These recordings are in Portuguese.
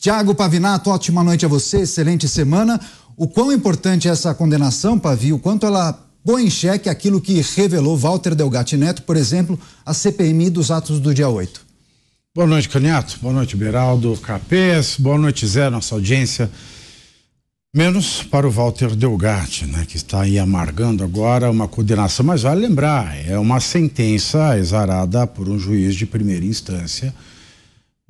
Tiago Pavinato, ótima noite a você, excelente semana. O quão importante é essa condenação, Pavi, o quanto ela põe em xeque aquilo que revelou Walter Delgatti Neto, por exemplo, a CPMI dos atos do dia 8. Boa noite, Caniato. Boa noite, Beraldo Capês. Boa noite, Zé, nossa audiência. Menos para o Walter Delgatti, né, que está aí amargando agora uma condenação, mas vale lembrar, é uma sentença exarada por um juiz de primeira instância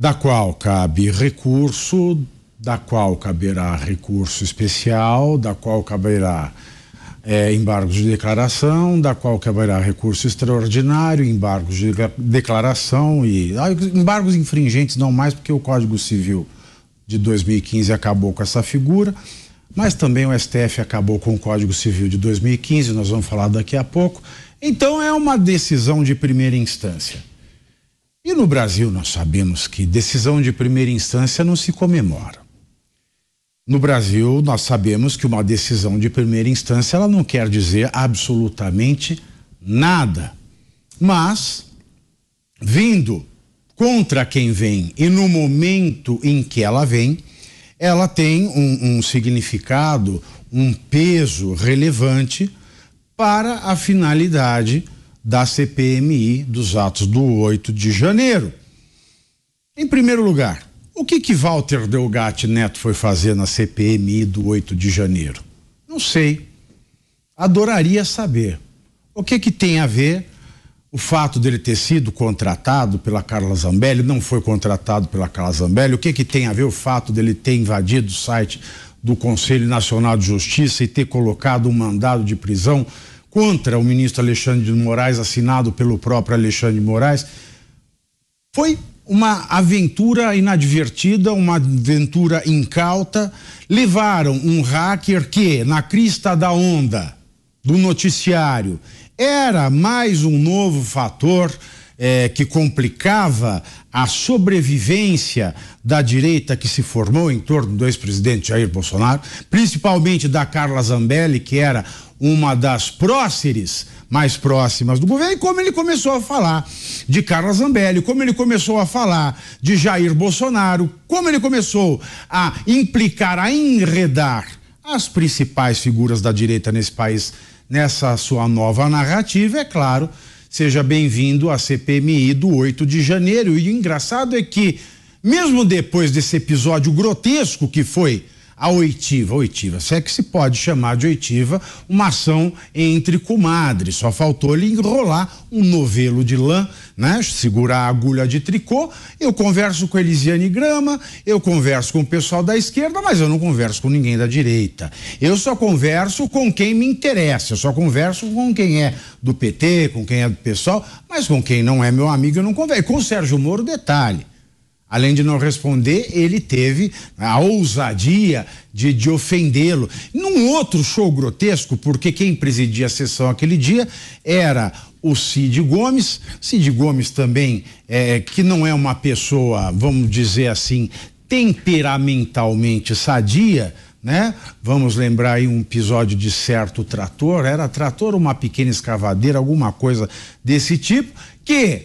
da qual cabe recurso, da qual caberá recurso especial, da qual caberá é, embargos de declaração, da qual caberá recurso extraordinário, embargos de declaração e ah, embargos infringentes não mais, porque o Código Civil de 2015 acabou com essa figura, mas também o STF acabou com o Código Civil de 2015, nós vamos falar daqui a pouco. Então é uma decisão de primeira instância. E no Brasil nós sabemos que decisão de primeira instância não se comemora. No Brasil nós sabemos que uma decisão de primeira instância ela não quer dizer absolutamente nada. Mas vindo contra quem vem e no momento em que ela vem, ela tem um, um significado, um peso relevante para a finalidade da CPMI dos atos do 8 de janeiro. Em primeiro lugar, o que que Walter Delgatti Neto foi fazer na CPMI do 8 de janeiro? Não sei. Adoraria saber. O que que tem a ver o fato dele ter sido contratado pela Carla Zambelli, não foi contratado pela Carla Zambelli? O que que tem a ver o fato dele ter invadido o site do Conselho Nacional de Justiça e ter colocado um mandado de prisão contra o ministro Alexandre de Moraes, assinado pelo próprio Alexandre de Moraes. Foi uma aventura inadvertida, uma aventura incauta. Levaram um hacker que, na crista da onda do noticiário, era mais um novo fator eh, que complicava a sobrevivência da direita que se formou em torno do ex-presidente Jair Bolsonaro, principalmente da Carla Zambelli, que era uma das próceres mais próximas do governo, e como ele começou a falar de Carla Zambelli, como ele começou a falar de Jair Bolsonaro, como ele começou a implicar, a enredar as principais figuras da direita nesse país nessa sua nova narrativa, é claro. Seja bem-vindo à CPMI do 8 de janeiro. E o engraçado é que, mesmo depois desse episódio grotesco que foi a oitiva, oitiva, se é que se pode chamar de oitiva, uma ação entre comadres. Só faltou lhe enrolar um novelo de lã, né? Segurar a agulha de tricô. Eu converso com Elisiane Grama, eu converso com o pessoal da esquerda, mas eu não converso com ninguém da direita. Eu só converso com quem me interessa, eu só converso com quem é do PT, com quem é do pessoal, mas com quem não é meu amigo eu não converso. Com o Sérgio Moro, detalhe. Além de não responder, ele teve a ousadia de, de ofendê-lo. Num outro show grotesco, porque quem presidia a sessão aquele dia era o Cid Gomes. Cid Gomes também, é, que não é uma pessoa, vamos dizer assim, temperamentalmente sadia, né? Vamos lembrar aí um episódio de certo trator, era trator uma pequena escavadeira, alguma coisa desse tipo, que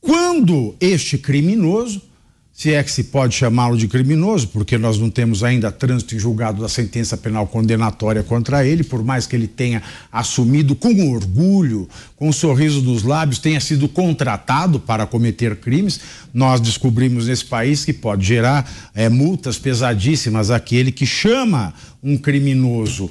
quando este criminoso se é que se pode chamá-lo de criminoso, porque nós não temos ainda trânsito em julgado da sentença penal condenatória contra ele, por mais que ele tenha assumido com orgulho, com um sorriso dos lábios, tenha sido contratado para cometer crimes, nós descobrimos nesse país que pode gerar é, multas pesadíssimas àquele que chama um criminoso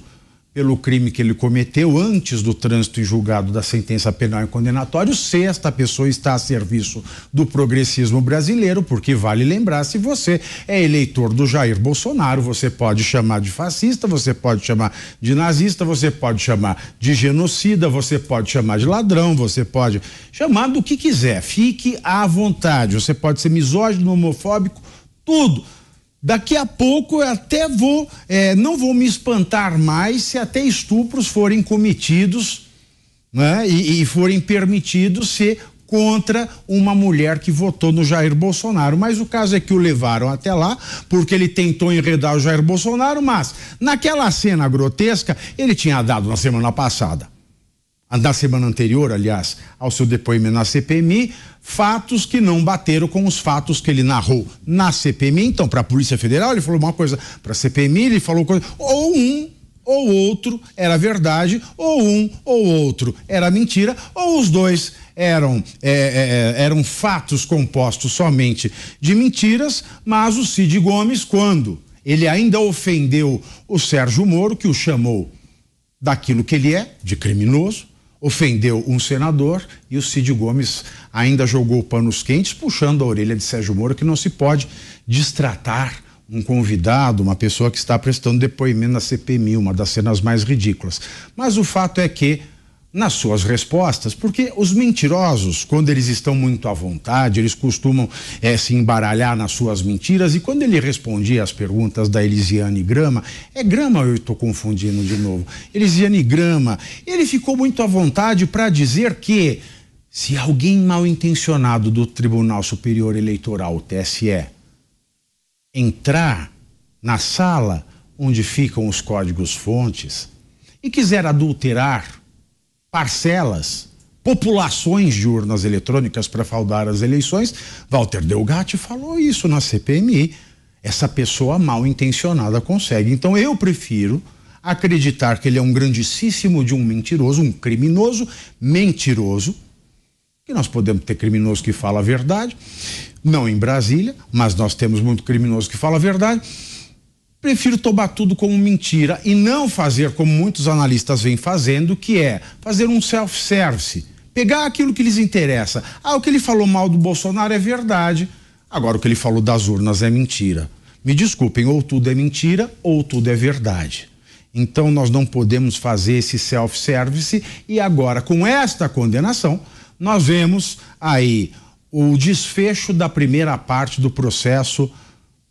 pelo crime que ele cometeu antes do trânsito em julgado da sentença penal e condenatório, se esta pessoa está a serviço do progressismo brasileiro, porque vale lembrar, se você é eleitor do Jair Bolsonaro, você pode chamar de fascista, você pode chamar de nazista, você pode chamar de genocida, você pode chamar de ladrão, você pode chamar do que quiser, fique à vontade, você pode ser misógino, homofóbico, tudo Daqui a pouco eu até vou, é, não vou me espantar mais se até estupros forem cometidos né, e, e forem permitidos ser contra uma mulher que votou no Jair Bolsonaro. Mas o caso é que o levaram até lá porque ele tentou enredar o Jair Bolsonaro, mas naquela cena grotesca ele tinha dado na semana passada na semana anterior, aliás, ao seu depoimento na CPMI, fatos que não bateram com os fatos que ele narrou na CPMI. Então, para a Polícia Federal, ele falou uma coisa, para a CPMI, ele falou coisa. Ou um ou outro era verdade, ou um ou outro era mentira, ou os dois eram, é, é, é, eram fatos compostos somente de mentiras, mas o Cid Gomes, quando ele ainda ofendeu o Sérgio Moro, que o chamou daquilo que ele é, de criminoso, ofendeu um senador e o Cid Gomes ainda jogou panos quentes, puxando a orelha de Sérgio Moro, que não se pode distratar um convidado, uma pessoa que está prestando depoimento na CPMI, uma das cenas mais ridículas. Mas o fato é que nas suas respostas, porque os mentirosos, quando eles estão muito à vontade, eles costumam é, se embaralhar nas suas mentiras. E quando ele respondia às perguntas da Elisiane Grama, é Grama eu estou confundindo de novo, Elisiane Grama, ele ficou muito à vontade para dizer que se alguém mal intencionado do Tribunal Superior Eleitoral, o TSE, entrar na sala onde ficam os códigos-fontes e quiser adulterar parcelas, populações de urnas eletrônicas para faldar as eleições. Walter Delgatti falou isso na CPMI. Essa pessoa mal intencionada consegue. Então eu prefiro acreditar que ele é um grandíssimo de um mentiroso, um criminoso, mentiroso, que nós podemos ter criminoso que fala a verdade, não em Brasília, mas nós temos muito criminoso que fala a verdade prefiro tomar tudo como mentira e não fazer como muitos analistas vêm fazendo, que é fazer um self-service, pegar aquilo que lhes interessa. Ah, o que ele falou mal do Bolsonaro é verdade, agora o que ele falou das urnas é mentira. Me desculpem, ou tudo é mentira ou tudo é verdade. Então nós não podemos fazer esse self-service e agora com esta condenação nós vemos aí o desfecho da primeira parte do processo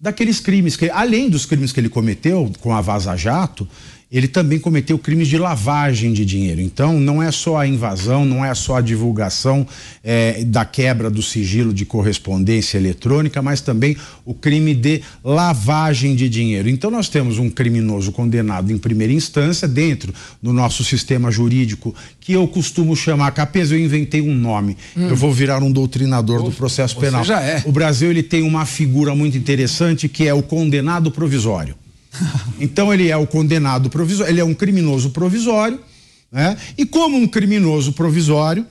daqueles crimes que, além dos crimes que ele cometeu com a Vaza Jato, ele também cometeu crimes de lavagem de dinheiro. Então, não é só a invasão, não é só a divulgação é, da quebra do sigilo de correspondência eletrônica, mas também o crime de lavagem de dinheiro. Então, nós temos um criminoso condenado em primeira instância, dentro do nosso sistema jurídico, que eu costumo chamar, capês, eu inventei um nome, hum. eu vou virar um doutrinador do processo penal. Já é. O Brasil ele tem uma figura muito interessante que é o condenado provisório. Então ele é o condenado provisório, ele é um criminoso provisório, né? E como um criminoso provisório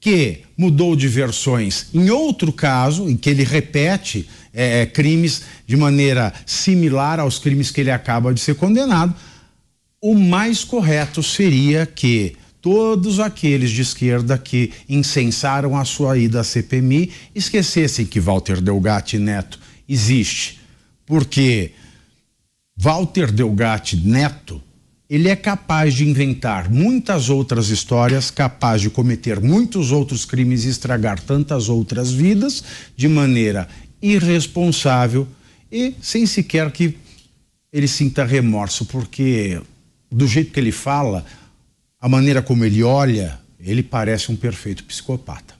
que mudou de versões em outro caso, em que ele repete é, é, crimes de maneira similar aos crimes que ele acaba de ser condenado, o mais correto seria que todos aqueles de esquerda que incensaram a sua ida à CPMI esquecessem que Walter Delgatti Neto existe. Porque Walter Delgatti Neto, ele é capaz de inventar muitas outras histórias, capaz de cometer muitos outros crimes e estragar tantas outras vidas de maneira irresponsável e sem sequer que ele sinta remorso, porque do jeito que ele fala, a maneira como ele olha, ele parece um perfeito psicopata.